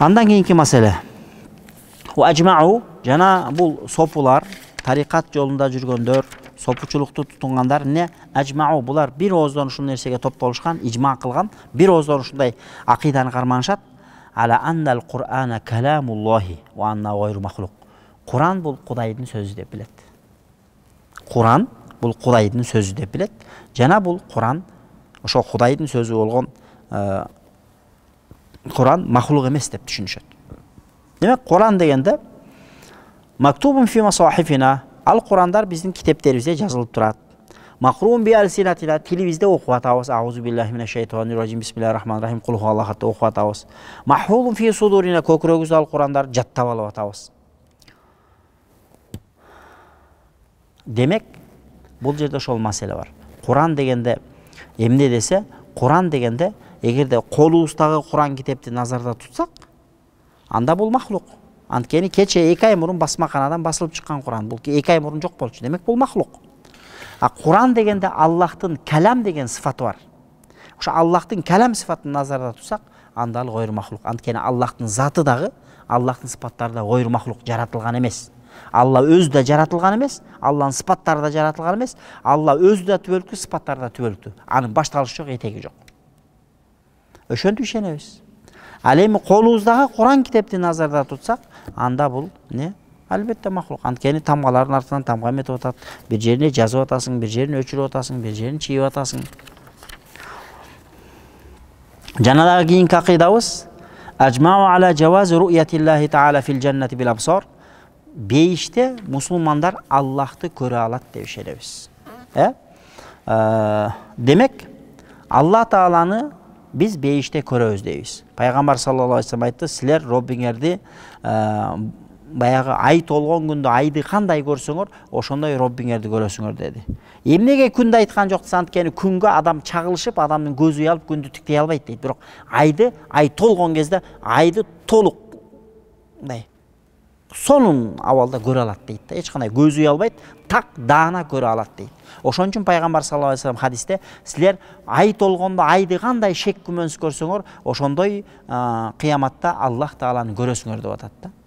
андан кейінгі мәселе ажмау жана бұл сопулар тарикат жолында жүргөндөр сопучулукту тутунгандар не ажмау булар бир ооздон ушул нерсеге топтолушкан ижма кылган бир ооздон ушундай акыйданы карманышат ала аннал курана каламуллахи ва анна гойру махлук куран бул кудайдын сөзү деп билет куран бул кудайдын сөзү деп билет жана бул куран ошол кудайдын сөзү болгон э, құран мақұлық емес деп түсінішеді демек құран дегенді мактубун фи масахифина ал құрандар біздің кітептерімізде жазылып тұрады мақрун би әлсинатина тілімізде оқып жатамыз аузу биллахи мина шайтани ражим бисмиллахи рахмани рахим құл аллах атты оқып жатамыз махулун фи судурина көкірегімізде ал құрандар жаттап алып жатамыз демек бұл жерде ошол маселе бар құран дегенде эмне десе құран дегенде эгерде колубуздагы құран китепти назарда тутсак анда бұл махлук анткени кеше эки ай мурун басмаканадан басылып шыққан құран бұл эки ай мурун жоқ болчу демек бұл мақлұқ а құран дегенде аллахтын кәләм деген сыфаты бар ошо аллахтын калам сыфатын назарда тутсак анда ал ойр махлук анткени аллахтын заты дагы аллахтын сыпаттары да ойр махлук жаратылған емес алла өзү де жаратылған емес алланың сыпаттары да жаратылған емес алла өзү де түбөлүктүү сыпаттары да түбөлүктүү анын башталышы жок этеги жок o'shanda ishonamiz haligi qo'lingizdagi qur'on kitobni nazarda tutsak анда бул эмне албетте махлук анткени тамгалардын артынан тамгам этип атат бир жерине жазып атасың бир жерин өчүрүп атасың бир жерин чийип атасың жана дагы кийинки акыйдабыз ажмау ала жавази руятиллахи таала фил жаннати бил абсор бейиште мусулмандар аллахты көрө алат деп ишенебиз э демек алла тааланы біз бейіште көрөбүз өздейіз. пайғамбар саллаллаху алейхи айтты сілер роббиңерди баяғы ай толған күнді айды қандай көрсөңөр ошондой роббиңерди көрөсүңөр деди эмнеге күндү айткан жок десе анткени күнгө адам чагылышып адамның көзү уялып күнді тиктей албайт дейт бирок айды ай толгон кезде айды толық сонун абалда көрө алат дейт да эч кандай көз уялбайт так даана көрө алат дейт ошон үчүн пайгамбар саллаллаху алейхи вассалам хадисте силер ай толгондо айды кандай шек күмөнсүз көрсөңөр ошондой кыяматта аллах тааланы көрөсүңөр деп атат да